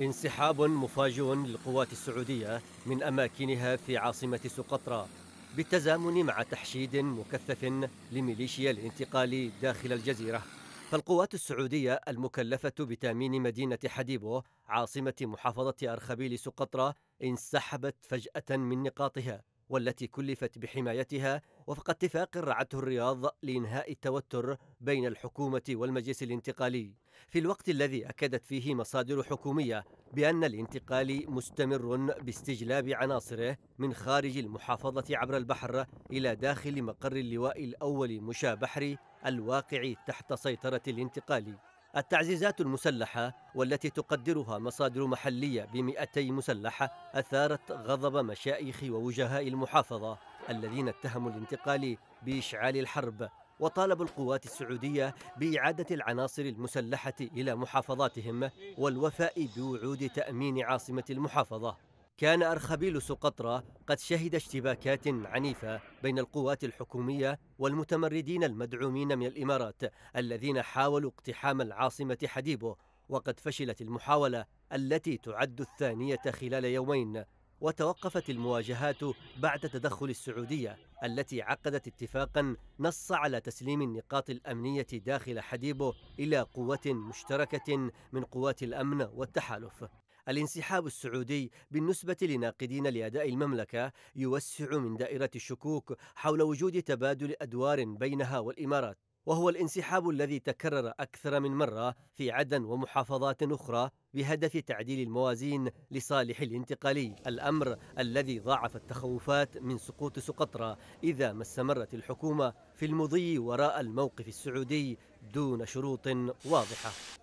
انسحاب مفاجئ للقوات السعودية من أماكنها في عاصمة سقطرى بالتزامن مع تحشيد مكثف لميليشيا الانتقال داخل الجزيرة فالقوات السعودية المكلفة بتأمين مدينة حديبو عاصمة محافظة أرخبيل سقطرى انسحبت فجأة من نقاطها والتي كلفت بحمايتها وفق اتفاق رعته الرياض لإنهاء التوتر بين الحكومة والمجلس الانتقالي في الوقت الذي أكدت فيه مصادر حكومية بأن الانتقال مستمر باستجلاب عناصره من خارج المحافظة عبر البحر إلى داخل مقر اللواء الأول مشا بحري الواقع تحت سيطرة الانتقالي التعزيزات المسلحة والتي تقدرها مصادر محلية بمئتي مسلح أثارت غضب مشايخ ووجهاء المحافظة الذين اتهموا الانتقال بإشعال الحرب وطالبوا القوات السعودية بإعادة العناصر المسلحة إلى محافظاتهم والوفاء بوعود تأمين عاصمة المحافظة كان أرخبيل سقطرى قد شهد اشتباكات عنيفة بين القوات الحكومية والمتمردين المدعومين من الإمارات الذين حاولوا اقتحام العاصمة حديبو وقد فشلت المحاولة التي تعد الثانية خلال يومين وتوقفت المواجهات بعد تدخل السعودية التي عقدت اتفاقا نص على تسليم النقاط الأمنية داخل حديبو إلى قوة مشتركة من قوات الأمن والتحالف الانسحاب السعودي بالنسبة لناقدين لأداء المملكة يوسع من دائرة الشكوك حول وجود تبادل أدوار بينها والإمارات وهو الانسحاب الذي تكرر أكثر من مرة في عدن ومحافظات أخرى بهدف تعديل الموازين لصالح الانتقالي الأمر الذي ضاعف التخوفات من سقوط سقطرى إذا ما استمرت الحكومة في المضي وراء الموقف السعودي دون شروط واضحة